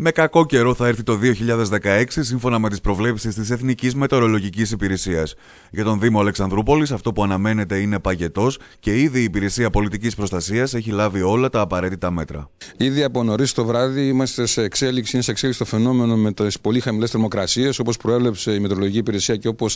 Με κακό καιρό θα έρθει το 2016 σύμφωνα με τις προβλέψεις της Εθνικής Μετεωρολογικής Υπηρεσίας Για τον Δήμο Αλεξανδρούπολης, αυτό που αναμένεται είναι παγετός και ήδη η Υπηρεσία Πολιτικής Προστασίας έχει λάβει όλα τα απαραίτητα μέτρα. Ήδη από νωρίς το βράδυ είμαστε σε εξέλιξη, είναι σε εξέλιξη το φαινόμενο με τις πολύ χαμηλές θερμοκρασίες, όπως προέλεψε η Μετεωρολογική Υπηρεσία και όπως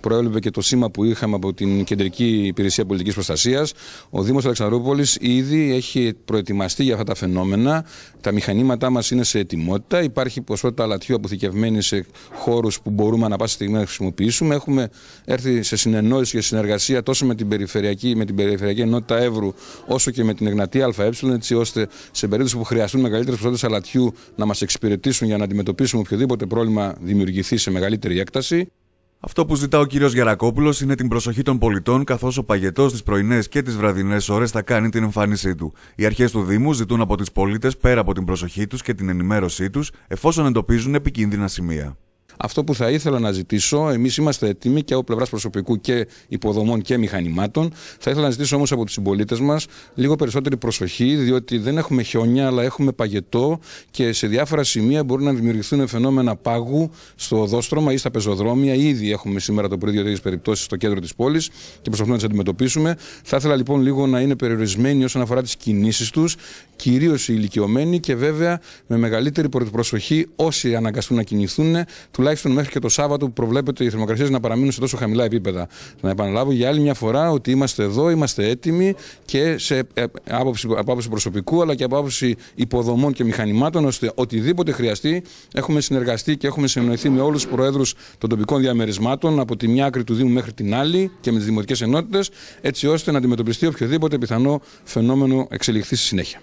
προέβλεπε και το σήμα που είχαμε από την Κεντρική Υπηρεσία πολιτικής προστασίας. Ο Δήμος Αλεξανδρούπολης ήδη έχει προετοιμαστεί για αυτά τα φαινόμενα. Τα μηχανήματά μας είναι σε ετοιμό χρησιμότητα. Υπάρχει ποσότητα αλατιού αποθηκευμένη σε χώρους που μπορούμε ανά πάσα στιγμή να χρησιμοποιήσουμε. Έχουμε έρθει σε συνεννόηση και συνεργασία τόσο με την Περιφερειακή, με την περιφερειακή Ενότητα Εύρου, όσο και με την Εγνατή ΑΕ, έτσι ώστε σε περίπτωση που χρειαστούν μεγαλύτερες ποσότητες αλατιού να μας εξυπηρετήσουν για να αντιμετωπίσουμε οποιοδήποτε πρόβλημα δημιουργηθεί σε μεγαλύτερη έκταση. Αυτό που ζητά ο κύριος Γερακόπουλος είναι την προσοχή των πολιτών, καθώς ο παγετός στι πρωινές και τις βραδινές ώρες θα κάνει την εμφάνισή του. Οι αρχές του Δήμου ζητούν από τις πολίτες πέρα από την προσοχή τους και την ενημέρωσή τους, εφόσον εντοπίζουν επικίνδυνα σημεία. Αυτό που θα ήθελα να ζητήσω, εμείς είμαστε έτοιμοι και από πλευράς προσωπικού και υποδομών και μηχανημάτων. Θα ήθελα να ζητήσω όμως από τους συμπολίτες μας λίγο περισσότερη προσοχή, διότι δεν έχουμε χιόνια, αλλά έχουμε παγετό και σε διάφορα σημεία μπορούν να δημιουργηθούν φαινόμενα πάγου στο οδόστρωμα ή στα πεζοδρόμια. Ήδη έχουμε σήμερα το πρωί δύο περιπτώσεις στο κέντρο της πόλης και προσπαθούμε να τις αντιμετωπίσουμε. Θα ήθελα λοιπόν λίγο να είναι περιορισμένοι όσον αφορά τις κινήσεις τους, κυρίως οι ηλικιωμένοι και βέβαια με μεγαλύτερη προσοχή όσοι αναγκαστούν να κινηθούν, τουλάχιστον μέχρι και το Σάββατο που προβλέπεται οι θερμοκρασίες να παραμείνουν σε τόσο χαμηλά επίπεδα. Να επαναλάβω για άλλη μια φορά ότι είμαστε εδώ, είμαστε έτοιμοι και σε ε, ε, άποψη, από προσωπικού αλλά και από άποψη υποδομών και μηχανημάτων, ώστε οτιδήποτε χρειαστεί έχουμε συνεργαστεί και έχουμε συνοηθεί με όλους τους προέδρους των τοπικών διαμερισμάτων από τη μια άκρη του Δήμου μέχρι την άλλη και με τις δημοτικές ενότητες, έτσι ώστε να αντιμετωπιστεί οποιοδήποτε πιθανό φαινόμενο εξελιχθεί στη συνέχεια.